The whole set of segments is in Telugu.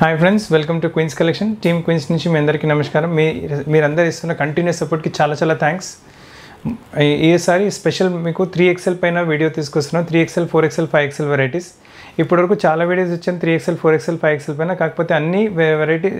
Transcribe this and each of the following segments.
Hi friends welcome to Queens collection team Queens నుంచి మీ అందరికీ నమస్కారం మీ మీరందరూ ఇస్తున్న కంటిన్యూస్ సపోర్ట్కి చాలా చాలా థ్యాంక్స్ ఈసారి స్పెషల్ మీకు త్రీ ఎక్సెల్ పైన వీడియో తీసుకొస్తున్నాం three XL four XL five XL varieties ఇప్పటివరకు చాలా వీడియోస్ వచ్చాను three XL four XL five XL పైన కాకపోతే అన్ని వెరైటీ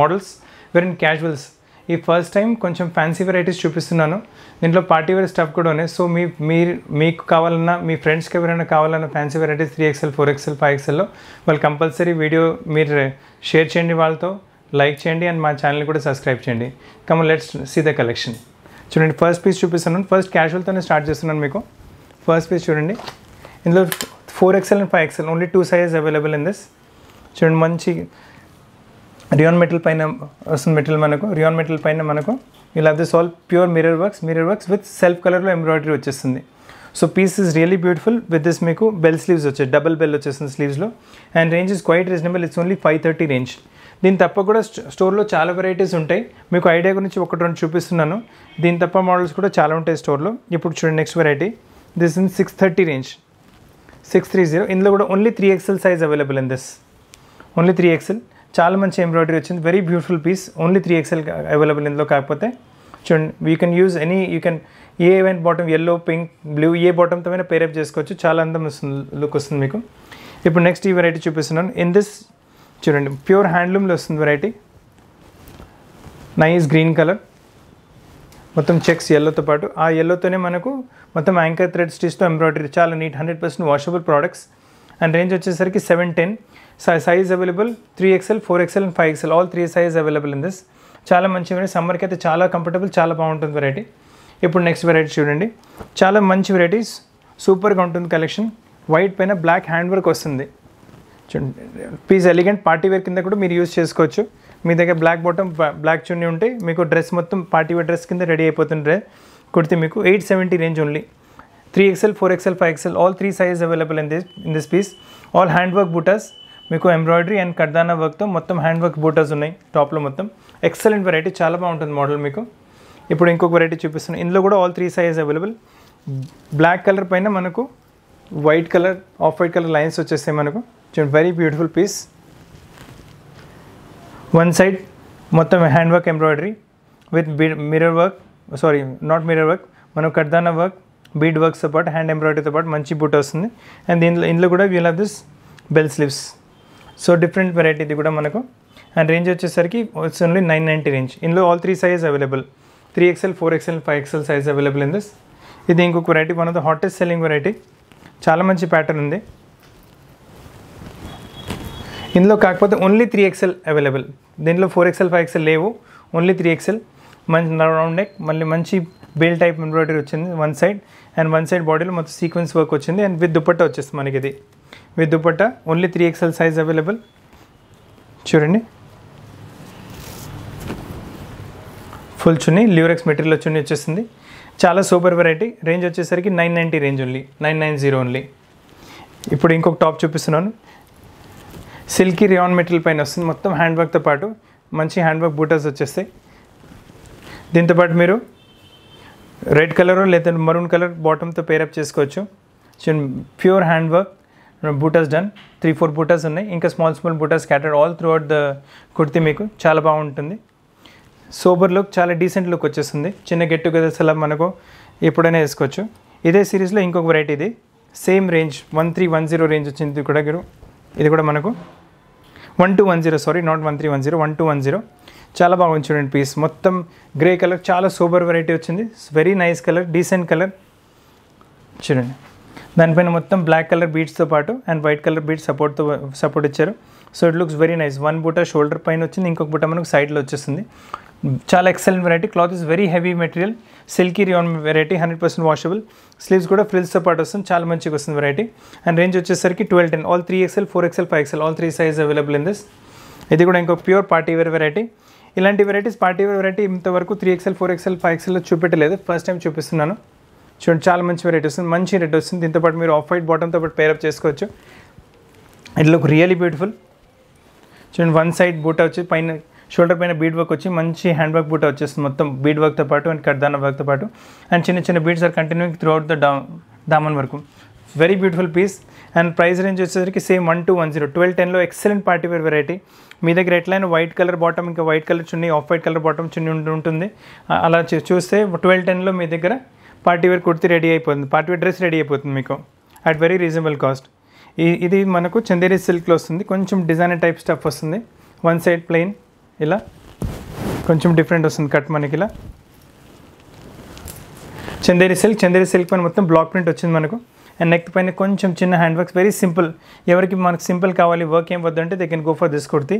మోడల్స్ వెరీ క్యాజువల్స్ ఈ ఫస్ట్ టైం కొంచెం ఫ్యాన్సీ వెరైటీస్ చూపిస్తున్నాను దీంట్లో పార్టీ వేర్ స్టఫ్ కూడా ఉన్నాయి సో మీ మీరు మీకు కావాలన్నా మీ ఫ్రెండ్స్కి ఎవరైనా కావాలన్నా fancy varieties three XL four XL five ఎక్స్ఎల్లో వాళ్ళు కంపల్సరీ వీడియో మీరు షేర్ చేయండి వాళ్ళతో లైక్ చేయండి అండ్ మా ఛానల్ కూడా సబ్స్క్రైబ్ చేయండి come let's see the collection చూడండి ఫస్ట్ పీస్ చూపిస్తున్నాను ఫస్ట్ క్యాజువల్తోనే స్టార్ట్ చేస్తున్నాను మీకు ఫస్ట్ పీస్ చూడండి ఇందులో four XL and five XL only two sizes available in this చూడండి మంచి రియోన్ మెటల్ పైన వస్తుంది మెటల్ మనకు రియోన్ మెటల్ పైన మనకు ఇలా this all pure mirror works mirror works with self కలర్లో ఎంబ్రాయిడరీ వచ్చేస్తుంది so piece is really beautiful with this మీకు బెల్ స్లీవ్స్ వచ్చాయి డబల్ బెల్ వచ్చేస్తుంది స్లీవ్స్లో and range is quite reasonable it's only five thirty range దీని తప్ప కూడా స్టోర్లో చాలా వెరైటీస్ ఉంటాయి మీకు ఐడియా గురించి ఒకటి రెండు చూపిస్తున్నాను దీని తప్ప మోడల్స్ కూడా చాలా ఉంటాయి స్టోర్లో ఇప్పుడు చూడండి next variety this in six thirty range six three zero ఇందులో కూడా only three XL size available in this only three XL చాలా మంచి ఎంబ్రాయిడరీ వచ్చింది very beautiful piece only three XL available ఇందులో కాకపోతే చూడండి you can use any you can ఏ event bottom yellow pink blue ఏ బాటమ్తో అయినా పేరప్ చేసుకోవచ్చు చాలా అందం వస్తుంది లుక్ వస్తుంది మీకు ఇప్పుడు నెక్స్ట్ ఈ వెరైటీ చూపిస్తున్నాను ఇన్ దిస్ చూడండి ప్యూర్ హ్యాండ్లూమ్లో వస్తుంది వెరైటీ నైస్ గ్రీన్ కలర్ మొత్తం చెక్స్ ఎల్లోతో పాటు ఆ ఎల్లోతోనే మనకు మొత్తం యాంకర్ థ్రెడ్ స్టిచ్తో ఎంబ్రాయిడరీ చాలా neat hundred percent washable products and range వచ్చేసరికి seven ten size available three XL four XL and five XL all three size available in this చాలా మంచి వెరైటీ సమ్మర్కి అయితే చాలా కంఫర్టబుల్ చాలా బాగుంటుంది వెరైటీ ఇప్పుడు నెక్స్ట్ వెరైటీ చూడండి చాలా మంచి వెరైటీస్ సూపర్గా ఉంటుంది కలెక్షన్ వైట్ పైన బ్లాక్ హ్యాండ్ వర్క్ వస్తుంది చూడండి పీస్ ఎలిగెంట్ పార్టీ వేర్ కింద కూడా మీరు యూజ్ చేసుకోవచ్చు మీ దగ్గర బ్లాక్ బాటమ్ బ్లాక్ చున్నీ ఉంటే మీకు డ్రెస్ మొత్తం పార్టీ వేర్ డ్రెస్ కింద రెడీ అయిపోతుంది కుర్తి మీకు eight seventy range only 3XL, 4XL, 5XL, all three sizes available in this in this piece. All hand work butas మీకు ఎంబ్రాయిడరీ అండ్ కర్దానా వర్క్తో మొత్తం హ్యాండ్ వర్క్ బూటర్స్ ఉన్నాయి టాప్లో మొత్తం ఎక్సలెంట్ వెరైటీ చాలా బాగుంటుంది మోడల్ మీకు ఇప్పుడు ఇంకొక వెరైటీ చూపిస్తున్నాను ఇందులో కూడా all three sizes available black colour పైన మనకు white colour off white colour lines వచ్చేస్తాయి మనకు చూడండి very beautiful piece one side మొత్తం hand work embroidery with mirror work sorry not mirror work మనం కర్దానా వర్క్ బీడ్ వర్క్స్తో పాటు హ్యాండ్ ఎంబ్రాయిడరీతో పాటు మంచి బుట్ట వస్తుంది అండ్ దీంట్లో ఇందులో కూడా veil of this bell sleeves so different variety ఇది కూడా మనకు అండ్ రేంజ్ వచ్చేసరికి it's only nine ninety range ఇందులో all three size available three XL four XL five XL size available in this ఇది ఇంకొక variety one of the hottest selling variety చాలా మంచి ప్యాటర్న్ ఉంది ఇందులో కాకపోతే ఓన్లీ త్రీ ఎక్స్ఎల్ అవైలబుల్ దీంట్లో ఫోర్ ఎక్స్ఎల్ ఫైవ్ ఎక్సెల్ లేవు ఓన్లీ త్రీ ఎక్స్ఎల్ మంచి రౌండ్ నెక్ మళ్ళీ మంచి బేల్ టైప్ ఎంబ్రాయిడరీ వచ్చింది one side and one side బాడీలో మొత్తం సీక్వెన్స్ వర్క్ వచ్చింది అండ్ విత్ దుప్పట్ట వచ్చేస్తుంది మనకి ఇది with dupatta only three XL size available చూడండి ఫుల్ చున్ని లివరెక్స్ మెటీరియల్ చున్నీ వచ్చేసింది చాలా సూపర్ వెరైటీ రేంజ్ వచ్చేసరికి nine ninety range only nine nine zero only ఇప్పుడు ఇంకొక టాప్ చూపిస్తున్నాను సిల్కీ రియాన్ మెటీరియల్ పైన వస్తుంది మొత్తం హ్యాండ్ వర్క్తో పాటు మంచి హ్యాండ్ వర్క్ బూటర్స్ వచ్చేస్తాయి దీంతోపాటు మీరు రెడ్ కలర్ లేదంటే మరూన్ కలర్ బాటమ్తో పేరప్ చేసుకోవచ్చు so pure hand work butas done three four butas ఉన్నాయి ఇంకా small small butas scattered all throughout the kurti మీకు చాలా బాగుంటుంది సోబర్ లుక్ చాలా డీసెంట్ లుక్ వచ్చేస్తుంది చిన్న గెట్ టుగెదర్స్ అలా మనకు ఎప్పుడైనా వేసుకోవచ్చు ఇదే సిరీస్లో ఇంకొక వెరైటీ ఇది same range one three one zero range వచ్చింది కూడా ఇది కూడా మనకు one two one zero sorry not one three one zero one two one zero చాలా బాగుంది చూడండి పీస్ మొత్తం గ్రే కలర్ చాలా సూపర్ వెరైటీ వచ్చింది very nice colour decent colour చూడండి దానిపైన మొత్తం బ్లాక్ కలర్ బీట్స్తో పాటు అండ్ వైట్ కలర్ బీట్స్ సపోర్ట్తో సపోర్ట్ ఇచ్చారు so it looks very nice one buta shoulder పైన వచ్చింది ఇంకొక బుట్ట మనకు సైడ్లో వచ్చేస్తుంది చాలా excellent variety cloth is very heavy material silky rayon variety hundred percent washable sleeves కూడా ఫ్రిల్స్తో పాటు వస్తుంది చాలా మంచిగా వస్తుంది వెరైటీ అండ్ రేంజ్ వచ్చేసరికి twelve ten all three XL four XL five XL all three size available in this ఇది కూడా ఇంకో ప్యూర్ పార్టీ వేర్ వెరైటీ ఇలాంటి వెరైటీస్ పార్టీ వెరైటీ ఇంతవరకు three XL four XL five ఎక్స్ఎల్లో చూపెట్టలేదు ఫస్ట్ టైం చూపిస్తున్నాను చూడండి చాలా మంచి వెరైటీ వస్తుంది మంచి రెడ్ వస్తుంది దీంతో పాటు మీరు ఆఫ్ వైట్ బాటంతో పాటు పేరప్ చేసుకోవచ్చు ఇట్ లుక్ రియలీ బ్యూటిఫుల్ చూడండి వన్ సైడ్ బూట వచ్చి పైన షోల్డర్ పైన బీడ్ వర్క్ వచ్చి మంచి హ్యాండ్ వర్క్ బూట వచ్చేస్తుంది మొత్తం బీడ్ వర్క్తో పాటు అండ్ దాన వర్క్తో పాటు అండ్ చిన్న చిన్న beads are continue throughout the డా దామన్ వరకు very beautiful piece and price range వచ్చేసరికి same one two one zero twelve టెన్లో ఎక్సలెంట్ పార్టీ వేర్ వెరైటీ మీ దగ్గర ఎట్లయిన వైట్ కలర్ బాటమ్ ఇంకా white colour chunni off white colour bottom chunni ఉంటుంది అలా చూస్తే ట్వెల్వ్ టెన్లో మీ దగ్గర పార్టీ వేర్ కుర్తి రెడీ అయిపోతుంది పార్టీ వేర్ డ్రెస్ రెడీ అయిపోతుంది మీకు అట్ వెరీ రీజనబుల్ కాస్ట్ ఇది మనకు చందేరి సిల్క్లో వస్తుంది కొంచెం డిజైనర్ టైప్ స్టఫ్ వస్తుంది వన్ సైడ్ ప్లెయిన్ ఇలా కొంచెం డిఫరెంట్ వస్తుంది కట్ మనకి ఇలా చందేరి సిల్క్ చందేరి సిల్క్ పైన మొత్తం బ్లాక్ ప్రింట్ వచ్చింది మనకు అండ్ నెక్ పైన కొంచెం చిన్న హ్యాండ్ వర్క్స్ వెరీ సింపుల్ ఎవరికి మనకు సింపుల్ కావాలి వర్క్ ఏం వద్దంటే they can go for this kurti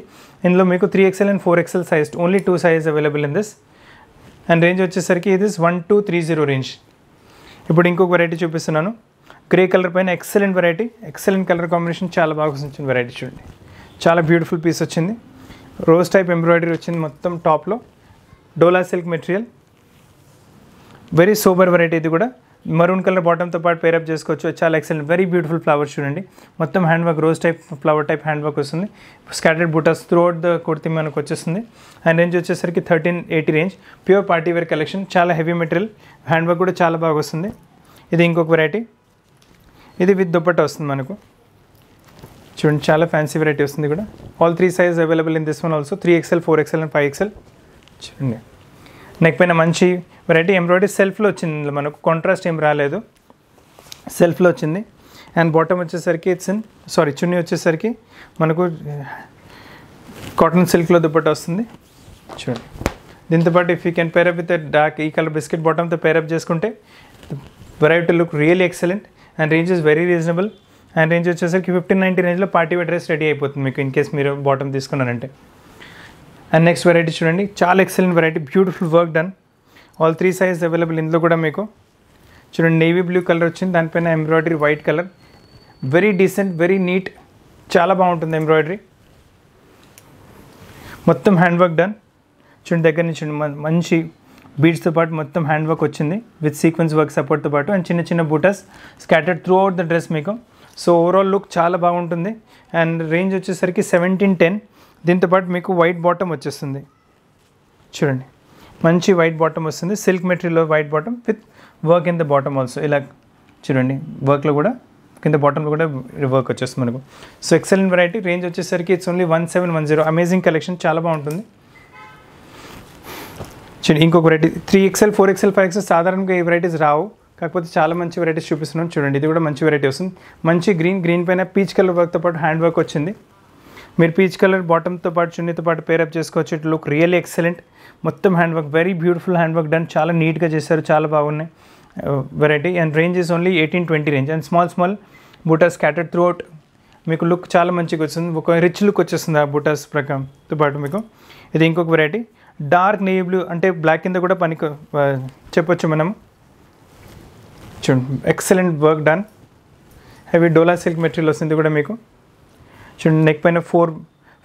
ఇందులో మీకు three XL and four XL size only two size available in this and range వచ్చేసరికి ఇది one two three zero range ఇప్పుడు ఇంకొక వెరైటీ చూపిస్తున్నాను గ్రే కలర్ పైన excellent variety excellent colour combination చాలా బాగా వచ్చిన వెరైటీ చూడండి చాలా బ్యూటిఫుల్ పీస్ వచ్చింది రోజ్ టైప్ ఎంబ్రాయిడరీ వచ్చింది మొత్తం టాప్లో Dola silk material very super variety ఇది కూడా మరూన్ కలర్ బాటంతో పాటు పేరప్ చేసుకోవచ్చు చాలా ఎక్సలెంట్ వెరీ బ్యూటిఫుల్ ఫ్లవర్స్ చూడండి మొత్తం hand work rose type flower type hand work వస్తుంది scattered butas throughout the kurti మనకు వచ్చేస్తుంది అండ్ రేంజ్ వచ్చేసరికి thirteen eighty range pure party wear collection చాలా హెవీ మెటీరియల్ హ్యాండ్ వర్క్ కూడా చాలా బాగా వస్తుంది ఇది ఇంకొక వెరైటీ ఇది విత్ దుప్పట్ట వస్తుంది మనకు చూడండి చాలా ఫ్యాన్సీ వెరైటీ వస్తుంది కూడా all three size available in this one also three XL four XL and five XL చూడండి నెక్ పైన మంచి వెరైటీ ఎంబ్రాయిడరీ సెల్ఫ్లో వచ్చింది మనకు కాంట్రాస్ట్ ఏం రాలేదు సెల్ఫ్లో వచ్చింది అండ్ బాటమ్ వచ్చేసరికి ఇట్స్ ఇన్ సారీ చున్నీ వచ్చేసరికి మనకు కాటన్ సిల్క్లో దుప్పటి వస్తుంది చూడండి దీంతోపాటు if you can pair up with dark ఈ కలర్ బిస్కెట్ బాటమ్తో పేరప్ చేసుకుంటే variety look really excellent and range is very reasonable and range వచ్చేసరికి ఫిఫ్టీన్ నైంటీ రేంజ్లో పార్టీ వేర్ డ్రెస్ రెడీ అయిపోతుంది మీకు ఇన్ కేస్ మీరు బాటమ్ తీసుకున్నారంటే అండ్ నెక్స్ట్ వెరైటీ చూడండి చాలా excellent variety beautiful work done all three size available ఇందులో కూడా మీకు చూడండి నేవీ బ్లూ కలర్ వచ్చింది దానిపైన embroidery white colour very decent very neat చాలా బాగుంటుంది ఎంబ్రాయిడరీ మొత్తం హ్యాండ్ వర్క్ డన్ చూడండి దగ్గర నుంచి మంచి బీడ్స్తో పాటు మొత్తం హ్యాండ్ వర్క్ వచ్చింది విత్ సీక్వెన్స్ వర్క్ సపోర్ట్తో పాటు అండ్ చిన్న చిన్న butas scattered throughout the dress మీకు సో ఓవరాల్ లుక్ చాలా బాగుంటుంది అండ్ రేంజ్ వచ్చేసరికి సెవెంటీన్ టెన్ దీంతోపాటు మీకు వైట్ బాటమ్ వచ్చేస్తుంది చూడండి మంచి వైట్ బాటమ్ వస్తుంది silk material white bottom with work in the bottom also ఇలా చూడండి వర్క్లో కూడా కింద బాటంలో కూడా వర్క్ వచ్చేస్తుంది మనకు సో ఎక్సలెంట్ వెరైటీ రేంజ్ వచ్చేసరికి it's only one seven one zero amazing collection చాలా బాగుంటుంది చూడండి ఇంకొక variety three XL four XL five XL సాధారణంగా ఈ వెరైటీస్ రావు కాకపోతే చాలా మంచి వెరైటీస్ చూపిస్తున్నాం చూడండి ఇది కూడా మంచి వెరైటీ వస్తుంది మంచి గ్రీన్ గ్రీన్ పైన పీచ్ కలర్ వర్క్తో పాటు హ్యాండ్ వర్క్ వచ్చింది మీరు పీచ్ కలర్ బాటమ్తో పాటు చున్నీతో పాటు పేరప్ చేసుకోవచ్చు ఇట్ లుక్ రియల్లీ ఎక్సలెంట్ మొత్తం hand work very beautiful hand work done చాలా నీట్గా చేశారు చాలా బాగున్నాయి variety and range is only eighteen twenty range and small small butas scattered throughout మీకు లుక్ చాలా మంచిగా వచ్చింది ఒక రిచ్ లుక్ వచ్చేస్తుంది ఆ బూటాస్ ప్రకారంతో పాటు మీకు ఇది ఇంకొక వెరైటీ డార్క్ నేవీ బ్లూ అంటే బ్లాక్ కింద కూడా పనికి uh, చెప్పొచ్చు మనం చూడండి excellent work done heavy Dola silk material వస్తుంది కూడా మీకు చూడండి నెక్ పైన ఫోర్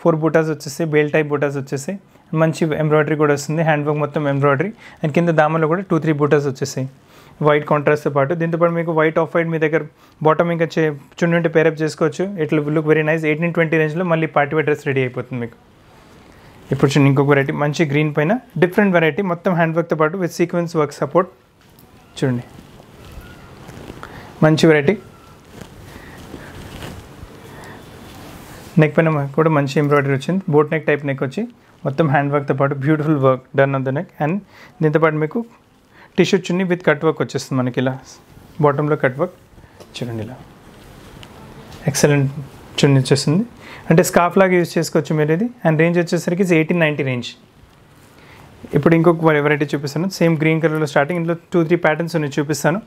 ఫోర్ బూటాస్ వచ్చేసి బేల్ టైప్ బూటాస్ వచ్చేసి మంచి ఎంబ్రాయిడరీ కూడా వస్తుంది హ్యాండ్ వర్క్ మొత్తం ఎంబ్రాయిడరీ అండ్ కింద దామలో కూడా టూ త్రీ బూటాస్ వచ్చేసాయి వైట్ కాంట్రాస్ట్తో పాటు దీంతో పాటు మీకు వైట్ ఆఫ్ వైట్ మీ దగ్గర బాటమ్ ఇంకా చే చుండి ఉంటే పేరప్ చేసుకోవచ్చు it look very nice eighteen twenty రేంజ్లో మళ్ళీ పార్టీ వేర్ డ్రెస్ రెడీ అయిపోతుంది మీకు ఇప్పుడు చూడండి ఇంకొక వెరైటీ మంచి గ్రీన్ పైన డిఫరెంట్ వెరైటీ మొత్తం హ్యాండ్ బ్యాగ్తో పాటు విత్ సీక్వెన్స్ వర్క్ సపోర్ట్ చూడండి మంచి వెరైటీ నెక్ పైన కూడా మంచి ఎంబ్రాయిడరీ వచ్చింది బోట్ నెక్ టైప్ నెక్ వచ్చి మొత్తం హ్యాండ్ వర్క్తో పాటు beautiful work done on the neck and దీంతో పాటు మీకు tissue chunni with cut work వచ్చేస్తుంది మనకి ఇలా బాటంలో కట్ వర్క్ చూడండి ఇలా ఎక్సలెంట్ చున్నీ వచ్చేస్తుంది అంటే స్కాఫ్ లాగా యూజ్ చేసుకోవచ్చు మీరు ఇది అండ్ రేంజ్ వచ్చేసరికి ఎయిటీన్ నైంటీ రేంజ్ ఇప్పుడు ఇంకొక వెరైటీ చూపిస్తాను సేమ్ గ్రీన్ కలర్లో స్టార్టింగ్ ఇందులో టూ త్రీ ప్యాటర్న్స్ ఉన్నాయి చూపిస్తాను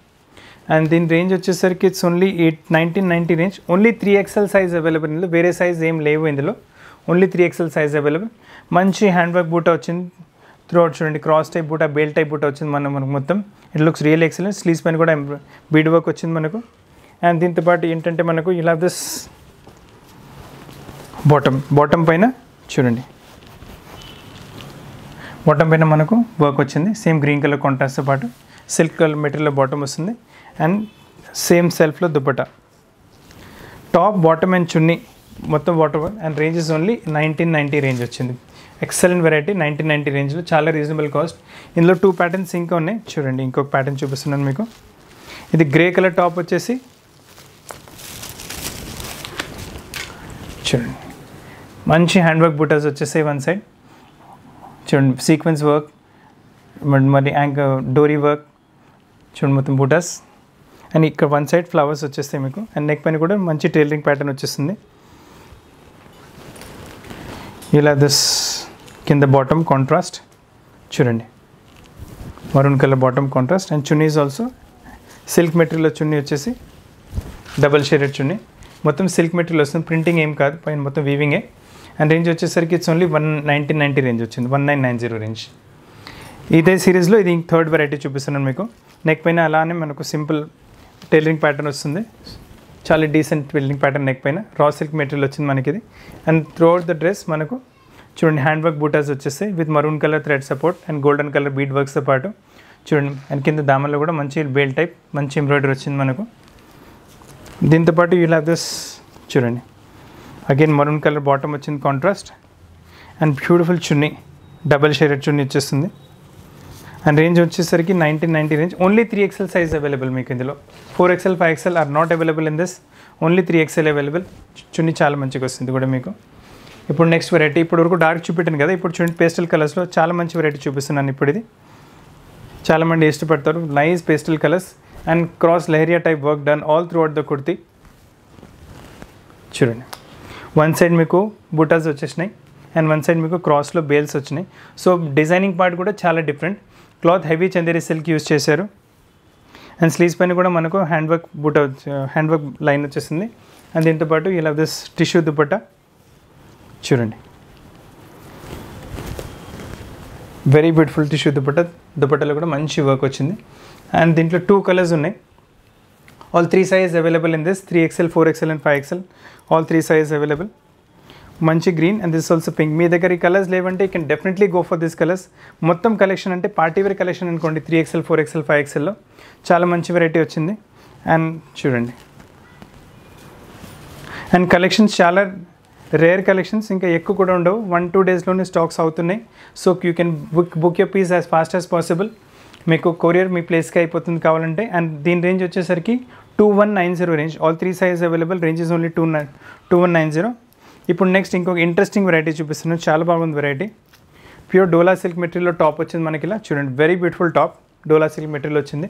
అండ్ దీని రేంజ్ వచ్చేసరికి it's only eight nineteen ninety range only three XL size available ఇందులో వేరే సైజ్ ఏం లేవు ఇందులో only three XL size available మంచి హ్యాండ్ వర్క్ బూట వచ్చింది త్రూ అవుట్ చూడండి క్రాస్ టైప్ బూట బెల్ట్ టైప్ బూట వచ్చింది మనం మనకు మొత్తం it looks real excellent sleeves పైన కూడా బీడ్ వర్క్ వచ్చింది మనకు అండ్ దీంతో పాటు ఏంటంటే మనకు ఇలా దిస్ బాటమ్ బాటమ్ పైన చూడండి బాటమ్ పైన మనకు వర్క్ వచ్చింది సేమ్ గ్రీన్ కలర్ కాంట్రాస్ట్తో పాటు సిల్క్ కలర్ మెటీరియల్ బాటమ్ వస్తుంది అండ్ సేమ్ సెల్ఫ్లో dupatta top bottom and chunni మొత్తం water and ranges only nineteen ninety range వచ్చింది ఎక్సలెంట్ వెరైటీ నైన్టీన్ నైంటీ రేంజ్లో చాలా రీజనబుల్ కాస్ట్ ఇందులో టూ ప్యాటర్న్స్ ఇంకా ఉన్నాయి చూడండి ఇంకొక ప్యాటర్న్ చూపిస్తున్నాను మీకు ఇది గ్రే కలర్ టాప్ వచ్చేసి చూడండి మంచి హ్యాండ్ వర్క్ బుటాస్ వచ్చేసాయి వన్ సైడ్ చూడండి సీక్వెన్స్ వర్క్ మరి యాంక డోరీ వర్క్ చూడండి మొత్తం బుటాస్ అండ్ ఇక్కడ వన్ సైడ్ ఫ్లవర్స్ వచ్చేస్తాయి మీకు అండ్ నెక్ పైన కూడా మంచి టైలరింగ్ ప్యాటర్న్ వచ్చేస్తుంది ఇలా దిస్ కింద బాటమ్ కాంట్రాస్ట్ చూడండి వరుణ్ colour bottom contrast and chunnis also silk material chunni వచ్చేసి డబల్ షేడెడ్ చున్నీ మొత్తం సిల్క్ మెటీరియల్ వస్తుంది ప్రింటింగ్ ఏం కాదు పైన మొత్తం వీవింగే అండ్ రేంజ్ వచ్చేసరికి it's only one nineteen ninety range వచ్చింది one nine nine zero range ఇదే సిరీస్లో ఇది థర్డ్ వెరైటీ చూపిస్తున్నాను మీకు నెక్ పైన అలానే మనకు సింపుల్ టైలరింగ్ ప్యాటర్న్ వస్తుంది చాలా డీసెంట్ బిల్డింగ్ ప్యాటర్న్ నెక్ పైన రా సిల్క్ మెటీరియల్ వచ్చింది మనకి ఇది అండ్ అవుట్ ద డ్రెస్ మనకు చూడండి హ్యాండ్ వర్క్ బూటాస్ వచ్చేస్తాయి with maroon colour thread support and golden colour bead వర్క్స్తో పాటు చూడండి అండ్ కింద దామల్లో కూడా మంచి బేల్ టైప్ మంచి ఎంబ్రాయిడరీ వచ్చింది మనకు దీంతోపాటు యూ హ్యావ్ దిస్ చూడండి అగైన్ మరూన్ కలర్ బాటమ్ వచ్చింది contrast and beautiful chunni double shaded chunni వచ్చేస్తుంది అండ్ రేంజ్ వచ్చేసరికి nineteen ninety range only three XL size available మీకు ఇందులో four XL five XL are not available in this only three XL available chunni చాలా మంచిగా వస్తుంది కూడా మీకు ఇప్పుడు నెక్స్ట్ వెరైటీ ఇప్పుడు వరకు డార్క్ చూపెట్టాను కదా ఇప్పుడు చూడండి పేస్టల్ కలర్స్లో చాలా మంచి వెరైటీ చూపిస్తున్నాను ఇప్పుడు ఇది చాలామంది ఇష్టపడతారు nice pastel colours and cross leheriya type work done all throughout the kurti చూడండి వన్ సైడ్ మీకు బుటాస్ వచ్చేసినాయి అండ్ వన్ సైడ్ మీకు క్రాస్లో బేల్స్ వచ్చినాయి సో డిజైనింగ్ పార్ట్ కూడా చాలా different cloth heavy Chanderi silk use చేశారు అండ్ స్లీవ్స్ పైన కూడా మనకు హ్యాండ్ వర్క్ బుట్ట హ్యాండ్ వర్క్ లైన్ వచ్చేసింది అండ్ దీంతోపాటు లవ్ దిస్ టిష్యూ దుపట్ట చూడండి వెరీ బ్యూటిఫుల్ టిష్యూ దుపట్ట దుపట్టలో కూడా మంచి వర్క్ వచ్చింది అండ్ దీంట్లో టూ కలర్స్ ఉన్నాయి all three size available in this three XL four XL and five XL all three size available మంచి green and this also pink మీ దగ్గర ఈ కలర్స్ లేవంటే you can definitely go for this colours మొత్తం కలెక్షన్ అంటే పార్టీ వేర్ కలెక్షన్ అనుకోండి three XL four XL five ఎక్స్ఎల్లో చాలా మంచి వెరైటీ వచ్చింది అండ్ చూడండి అండ్ కలెక్షన్స్ చాలా రేర్ కలెక్షన్స్ ఇంకా ఎక్కువ కూడా ఉండవు వన్ టూ డేస్లోనే స్టాక్స్ అవుతున్నాయి so you can book book you piece as fast as possible మీకు కొరియర్ మీ ప్లేస్కి అయిపోతుంది కావాలంటే అండ్ దీని రేంజ్ వచ్చేసరికి two one nine zero range all three size available range is only two nine two one nine zero ఇప్పుడు నెక్స్ట్ ఇంకొక ఇంట్రెస్టింగ్ వెరైటీ చూపిస్తున్నాను చాలా బాగుంది వెరైటీ ప్యూర్ డోలా సిల్క్ మెటీరియల్లో టాప్ వచ్చింది మనకి ఇలా చూడండి very beautiful top Dola silk material వచ్చింది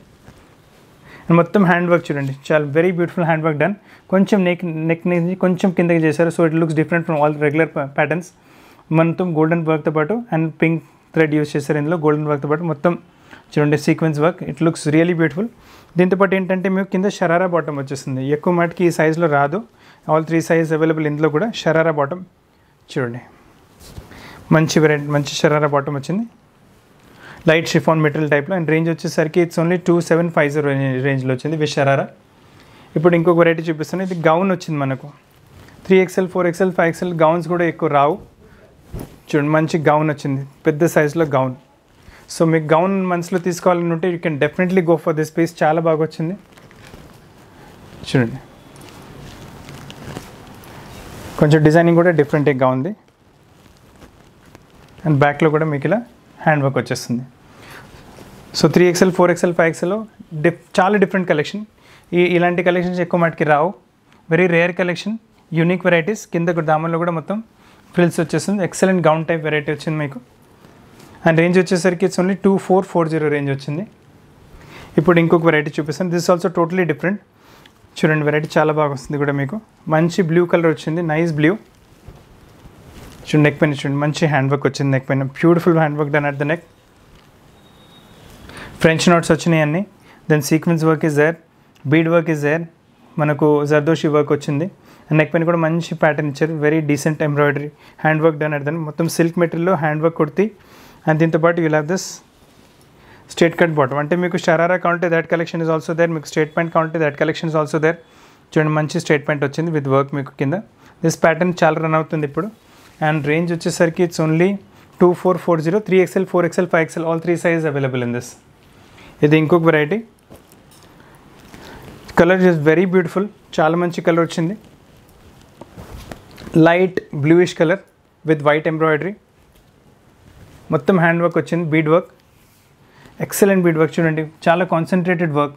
మొత్తం హ్యాండ్ వర్క్ చూడండి చాలా very beautiful hand work done కొంచెం నెక్ నెక్ నుంచి కొంచెం కిందకి చేశారు so it looks different from all regular patterns మొత్తం గోల్డెన్ వర్క్తో పాటు అండ్ పింక్ థ్రెడ్ యూస్ చేశారు ఇందులో గోల్డెన్ వర్క్తో పాటు మొత్తం చూడండి sequence work it looks really beautiful దీంతోపాటు ఏంటంటే మీకు కింద షరారా బాటమ్ వచ్చేస్తుంది ఎక్కువ మటుకి ఈ సైజులో రాదు ఆల్ త్రీ సైజ్ అవైలబుల్ ఇందులో కూడా షరారా బాటమ్ చూడండి మంచి వెరైటీ మంచి షరారా బాటమ్ వచ్చింది లైట్ షిఫాన్ మెటీరియల్ టైప్లో అండ్ రేంజ్ వచ్చేసరికి it's only two seven five zero రేంజ్లో వచ్చింది విత్ షరారా ఇప్పుడు ఇంకొక వెరైటీ చూపిస్తాను ఇది గౌన్ వచ్చింది మనకు three XL four XL five XL gowns కూడా ఎక్కువ రావు చూడండి మంచి గౌన్ వచ్చింది పెద్ద సైజులో గౌన్ సో మీకు గౌన్ మనసులో తీసుకోవాలనుంటే you can definitely go for this piece చాలా బాగా వచ్చింది చూడండి కొంచెం డిజైనింగ్ కూడా డిఫరెంట్గా ఉంది అండ్ బ్యాక్లో కూడా మీకు ఇలా హ్యాండ్ వర్క్ వచ్చేస్తుంది so three XL four XL five XL diff చాలా డిఫరెంట్ కలెక్షన్ ఈ ఇలాంటి కలెక్షన్స్ ఎక్కువ మటుకి రావు very rare collection unique varieties కింద దామంలో కూడా మొత్తం ఫ్రిల్స్ వచ్చేస్తుంది ఎక్సలెంట్ గౌన్ టైప్ వెరైటీ వచ్చింది మీకు అండ్ రేంజ్ వచ్చేసరికి it's only two four four zero range వచ్చింది ఇప్పుడు ఇంకొక వెరైటీ చూపిస్తాను దిస్ ఆల్సో టోటలీ డిఫరెంట్ చూడండి వెరైటీ చాలా బాగా వస్తుంది కూడా మీకు మంచి బ్లూ కలర్ వచ్చింది నైస్ బ్లూ చూడండి నెక్ పైన చూడండి మంచి హ్యాండ్ వర్క్ వచ్చింది నెక్ పైన beautiful hand work done at the neck French knots వచ్చినాయి అన్నీ then sequence work is there bead work is there మనకు జర్దోషి వర్క్ వచ్చింది నెక్ పైన కూడా మంచి ప్యాటర్న్ ఇచ్చారు very decent embroidery hand work done at then మొత్తం సిల్క్ మెటీరియల్లో హ్యాండ్ వర్క్ కుర్తి అండ్ దీంతోపాటు you love this straight cut bottom అంటే మీకు షరారా కావాలంటే that collection is also there మీకు స్టేట్ ప్యాంట్ కావాలంటే that collection is also there చూడండి మంచి స్టేట్ వచ్చింది విత్ వర్క్ మీకు కింద దిస్ ప్యాటర్న్ చాలా రన్ అవుతుంది ఇప్పుడు అండ్ రేంజ్ వచ్చేసరికి it's only two four four zero three XL four XL five XL all three size available in this ఇది ఇంకొక variety colour is very beautiful చాలా మంచి కలర్ వచ్చింది light bluish colour with white embroidery మొత్తం హ్యాండ్ వర్క్ వచ్చింది bead work excellent bead work చూడండి చాలా కాన్సన్ట్రేటెడ్ వర్క్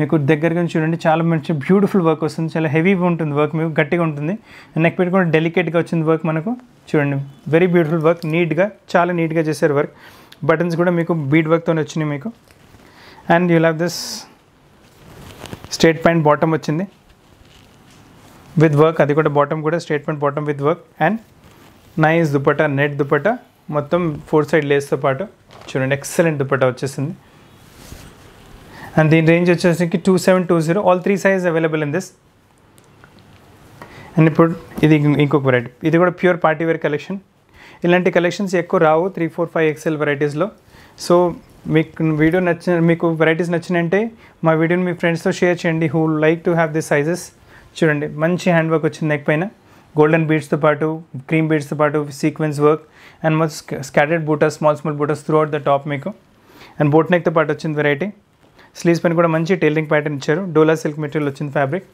మీకు దగ్గరగా చూడండి చాలా మంచి బ్యూటిఫుల్ వర్క్ వస్తుంది చాలా హెవీగా ఉంటుంది వర్క్ మీకు గట్టిగా ఉంటుంది నెక్ పెట్టి కూడా డెలికేట్గా వచ్చింది వర్క్ మనకు చూడండి వెరీ బ్యూటిఫుల్ వర్క్ నీట్గా చాలా నీట్గా చేశారు వర్క్ బటన్స్ కూడా మీకు బీడ్ వర్క్తో వచ్చినాయి మీకు and you love this straight pant bottom వచ్చింది విత్ వర్క్ అది కూడా బాటమ్ కూడా straight pant bottom with work and nice dupatta net dupatta మొత్తం ఫోర్ సైడ్ లేస్తో పాటు చూడండి ఎక్సలెంట్ దుపట్టా వచ్చేసింది అండ్ దీని రేంజ్ వచ్చేసరికి two seven two zero all three size available in this and ఇప్పుడు ఇది ఇంకొక వెరైటీ ఇది కూడా ప్యూర్ పార్టీ వేర్ కలెక్షన్ ఇలాంటి కలెక్షన్స్ ఎక్కువ రావు త్రీ ఫోర్ ఫైవ్ ఎక్సెల్ వెరైటీస్లో సో మీకు వీడియో నచ్చిన మీకు వెరైటీస్ నచ్చినంటే మా వీడియోని మీ ఫ్రెండ్స్తో షేర్ చేయండి who like to have this sizes చూడండి మంచి హ్యాండ్ వర్క్ వచ్చింది నెక్ పైన గోల్డెన్ బీడ్స్తో పాటు క్రీమ్ బీడ్స్తో పాటు సీక్వెన్స్ వర్క్ అండ్ మొత్తం స్కాటర్డ్ బూటస్ స్మాల్ స్మాల్ బూటస్ త్రూ అవుట్ ద టాప్ మీకు అండ్ బోట్ నెక్తో పాటు వచ్చింది వెరైటీ స్లీవ్స్ పైన కూడా మంచి టైలరింగ్ ప్యాటర్న్ ఇచ్చారు డోలా సిల్క్ మెటీరియల్ వచ్చింది ఫ్యాబ్రిక్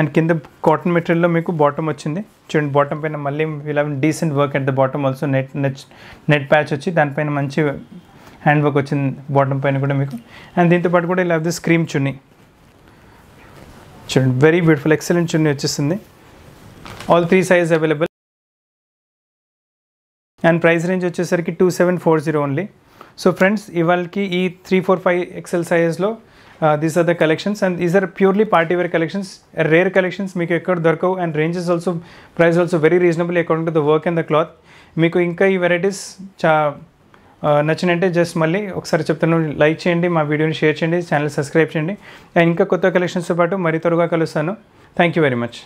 అండ్ కింద కాటన్ మెటీరియల్లో మీకు బాటమ్ వచ్చింది చూడండి బాటమ్ పైన మళ్ళీ ఇలా decent work at the bottom also net net net patch వచ్చి దానిపైన మంచి హ్యాండ్ వర్క్ వచ్చింది బాటమ్ పైన కూడా మీకు అండ్ దీంతోపాటు కూడా ఇలా ది స్క్రీమ్ చున్నీ చూడండి వెరీ బ్యూటిఫుల్ ఎక్సలెంట్ చున్నీ వచ్చేసింది all three size available and price range వచ్చేసరికి two seven four zero only so friends ఇవాళకి ఈ త్రీ ఫోర్ ఫైవ్ ఎక్సెల్ సైజెస్లో these are the collections and these are purely party wear collections rare collections మీకు ఎక్కడ దొరకవు and ranges also price also very reasonable according to the work and the cloth మీకు ఇంకా ఈ వెరైటీస్ చా uh, నచ్చినంటే జస్ట్ మళ్ళీ ఒకసారి చెప్తాను లైక్ చేయండి మా వీడియోని షేర్ చేయండి ఛానల్ సబ్స్క్రైబ్ చేయండి అండ్ ఇంకా కొత్త కలెక్షన్స్తో పాటు మరీ త్వరగా కలుస్తాను థ్యాంక్ యూ వెరీ మచ్